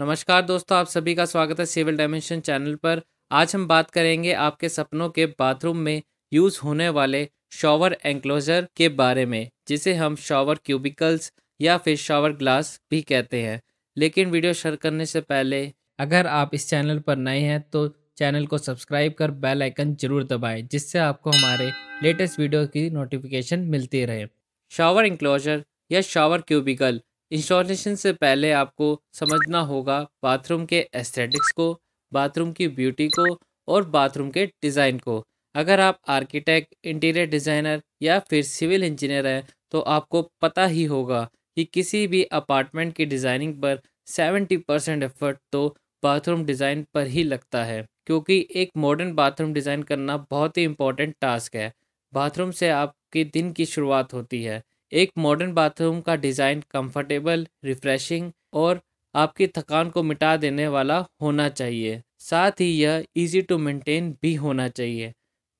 नमस्कार दोस्तों आप सभी का स्वागत है सिविल डायमेंशन चैनल पर आज हम बात करेंगे आपके सपनों के बाथरूम में यूज़ होने वाले शॉवर एंक्लोजर के बारे में जिसे हम शॉवर क्यूबिकल्स या फिर शॉवर ग्लास भी कहते हैं लेकिन वीडियो शेयर करने से पहले अगर आप इस चैनल पर नए हैं तो चैनल को सब्सक्राइब कर बेल आइकन जरूर दबाएं जिससे आपको हमारे लेटेस्ट वीडियो की नोटिफिकेशन मिलती रहे शॉवर इंक्लोजर या शॉवर क्यूबिकल इंस्टॉलेशन से पहले आपको समझना होगा बाथरूम के एस्थेटिक्स को बाथरूम की ब्यूटी को और बाथरूम के डिज़ाइन को अगर आप आर्किटेक्ट इंटीरियर डिज़ाइनर या फिर सिविल इंजीनियर हैं तो आपको पता ही होगा कि किसी भी अपार्टमेंट की डिज़ाइनिंग पर 70 परसेंट एफर्ट तो बाथरूम डिज़ाइन पर ही लगता है क्योंकि एक मॉडर्न बाथरूम डिज़ाइन करना बहुत ही इंपॉर्टेंट टास्क है बाथरूम से आपके दिन की शुरुआत होती है एक मॉडर्न बाथरूम का डिज़ाइन कंफर्टेबल रिफ्रेशिंग और आपकी थकान को मिटा देने वाला होना चाहिए साथ ही यह इजी टू मेंटेन भी होना चाहिए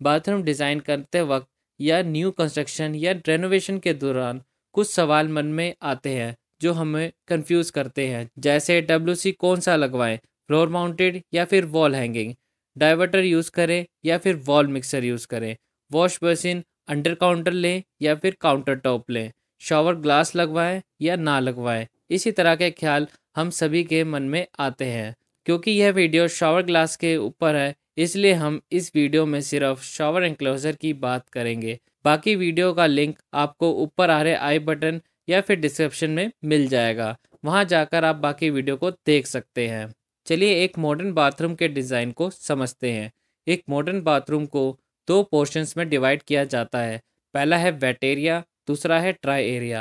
बाथरूम डिज़ाइन करते वक्त या न्यू कंस्ट्रक्शन या रेनोवेशन के दौरान कुछ सवाल मन में आते हैं जो हमें कंफ्यूज करते हैं जैसे डब्ल्यू कौन सा लगवाएं फ्लोर माउंटेड या फिर वॉल हैंगिंग डाइवर्टर यूज़ करें या फिर वॉल मिक्सर यूज़ करें वॉश बेसिन अंडर काउंटर लें या फिर काउंटर टॉप लें शॉवर ग्लास लगवाएं या ना लगवाएं इसी तरह के ख्याल हम सभी के मन में आते हैं क्योंकि यह वीडियो शॉवर ग्लास के ऊपर है इसलिए हम इस वीडियो में सिर्फ शॉवर एनक्लोज़र की बात करेंगे बाकी वीडियो का लिंक आपको ऊपर आ रहे आई बटन या फिर डिस्क्रिप्शन में मिल जाएगा वहाँ जाकर आप बाकी वीडियो को देख सकते हैं चलिए एक मॉडर्न बाथरूम के डिज़ाइन को समझते हैं एक मॉडर्न बाथरूम को दो पोर्शंस में डिवाइड किया जाता है पहला है वेट एरिया दूसरा है ट्राई एरिया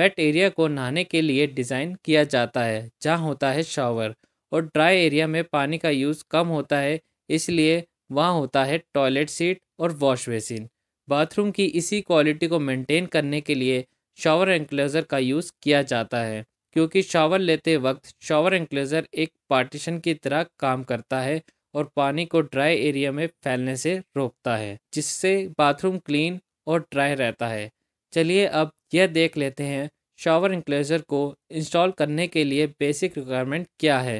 वेट एरिया को नहाने के लिए डिज़ाइन किया जाता है जहाँ होता है शावर और ड्राई एरिया में पानी का यूज़ कम होता है इसलिए वहाँ होता है टॉयलेट सीट और वॉश बेसिन बाथरूम की इसी क्वालिटी को मेंटेन करने के लिए शावर एंक्लोज़र का यूज़ किया जाता है क्योंकि शावर लेते वक्त शावर एंक्लोज़र एक पार्टीशन की तरह काम करता है और पानी को ड्राई एरिया में फैलने से रोकता है जिससे बाथरूम क्लीन और ड्राई रहता है चलिए अब यह देख लेते हैं शॉवर इंक्लेजर को इंस्टॉल करने के लिए बेसिक रिक्वायरमेंट क्या है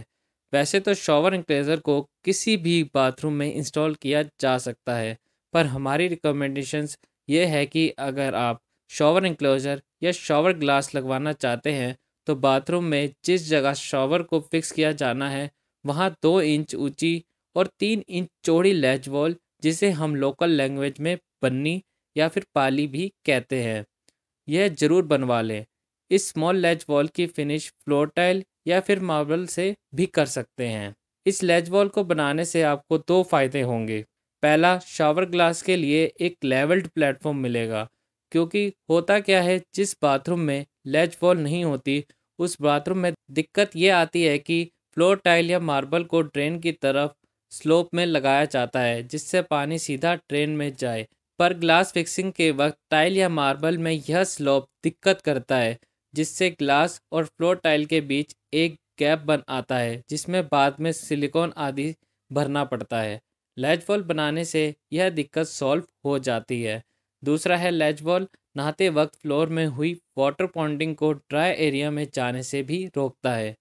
वैसे तो शॉवर इंक्लेजर को किसी भी बाथरूम में इंस्टॉल किया जा सकता है पर हमारी रिकमेंडेशंस ये है कि अगर आप शॉवर इंक्लोजर या शॉवर ग्लास लगवाना चाहते हैं तो बाथरूम में जिस जगह शॉवर को फिक्स किया जाना है वहाँ दो इंच ऊंची और तीन इंच चौड़ी लैच वॉल जिसे हम लोकल लैंग्वेज में बन्नी या फिर पाली भी कहते हैं यह जरूर बनवा लें इस स्मॉल लैच वॉल की फिनिश फ्लोर टाइल या फिर मार्बल से भी कर सकते हैं इस लैच वॉल को बनाने से आपको दो फायदे होंगे पहला शावर ग्लास के लिए एक लेवल्ड प्लेटफॉर्म मिलेगा क्योंकि होता क्या है जिस बाथरूम में लैच वॉल नहीं होती उस बाथरूम में दिक्कत ये आती है कि फ्लोर टाइल या मार्बल को ड्रेन की तरफ स्लोप में लगाया जाता है जिससे पानी सीधा ट्रेन में जाए पर ग्लास फिक्सिंग के वक्त टाइल या मार्बल में यह स्लोप दिक्कत करता है जिससे ग्लास और फ्लोर टाइल के बीच एक गैप बन आता है जिसमें बाद में सिलिकॉन आदि भरना पड़ता है लेज वॉल बनाने से यह दिक्कत सॉल्व हो जाती है दूसरा है लेज वॉल नहाते वक्त फ्लोर में हुई वाटर पॉन्डिंग को ड्राई एरिया में जाने से भी रोकता है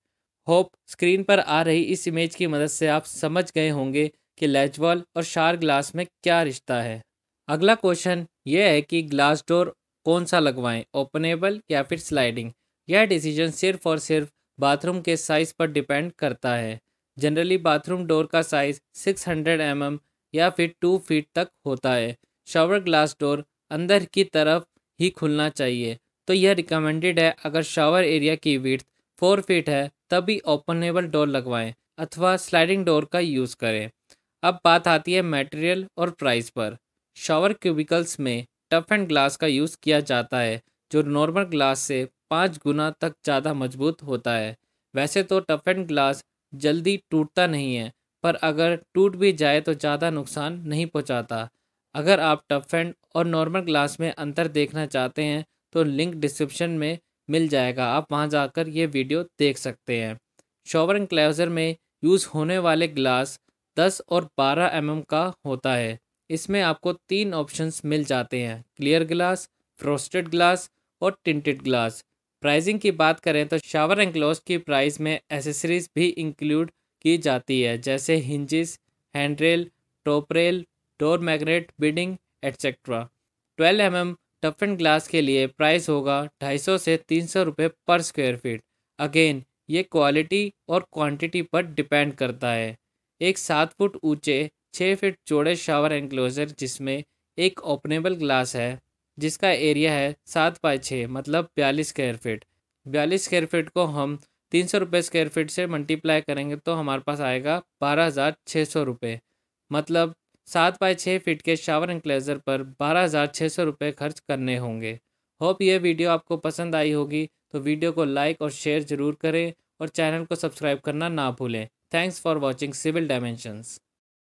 होप स्क्रीन पर आ रही इस इमेज की मदद से आप समझ गए होंगे कि लेजवॉल और शार ग्लास में क्या रिश्ता है अगला क्वेश्चन यह है कि ग्लास डोर कौन सा लगवाएं ओपनेबल या फिर स्लाइडिंग यह डिसीजन सिर्फ और सिर्फ बाथरूम के साइज़ पर डिपेंड करता है जनरली बाथरूम डोर का साइज़ 600 हंड्रेड mm या फिर 2 फीट तक होता है शावर ग्लास डोर अंदर की तरफ ही खुलना चाहिए तो यह रिकमेंडेड है अगर शावर एरिया की वीट फोर फीट है तभी ओपनेबल डोर लगवाएं अथवा स्लाइडिंग डोर का यूज़ करें अब बात आती है मटेरियल और प्राइस पर शावर क्यूबिकल्स में टफ एंड ग्लास का यूज़ किया जाता है जो नॉर्मल ग्लास से पाँच गुना तक ज़्यादा मजबूत होता है वैसे तो टफ एंड ग्लास जल्दी टूटता नहीं है पर अगर टूट भी जाए तो ज़्यादा नुकसान नहीं पहुँचाता अगर आप टफ एंड और नॉर्मल ग्लास में अंतर देखना चाहते हैं तो लिंक डिस्क्रिप्शन में मिल जाएगा आप वहाँ जाकर ये वीडियो देख सकते हैं शॉवर एंड क्लाउज़र में यूज़ होने वाले ग्लास 10 और 12 एम mm का होता है इसमें आपको तीन ऑप्शंस मिल जाते हैं क्लियर ग्लास फ्रोस्टेड ग्लास और टिंटेड ग्लास प्राइसिंग की बात करें तो शावर एंड ग्लोस की प्राइस में एसेसरीज भी इंक्लूड की जाती है जैसे hinges rail top rail door magnet beading etcetera 12 M mm and glass के लिए प्राइस होगा 250 से 300 रुपए पर स्क्वायर फीट अगेन ये क्वालिटी और क्वांटिटी पर डिपेंड करता है एक सात फुट ऊंचे छः फीट चौड़े शावर एनक्लोज़र जिसमें एक ओपनेबल ग्लास है जिसका एरिया है सात बाय छः मतलब बयालीस स्क्वायर फीट बयालीस स्क्वायर फीट को हम तीन सौ रुपये स्क्वायर फीट से मल्टीप्लाई करेंगे तो हमारे पास आएगा बारह हज़ार छः सौ रुपये मतलब सात बाय छः फिट के शावर इंक्लेजर पर बारह हज़ार छः सौ रुपये खर्च करने होंगे होप यह वीडियो आपको पसंद आई होगी तो वीडियो को लाइक और शेयर ज़रूर करें और चैनल को सब्सक्राइब करना ना भूलें thanks for watching civil dimensions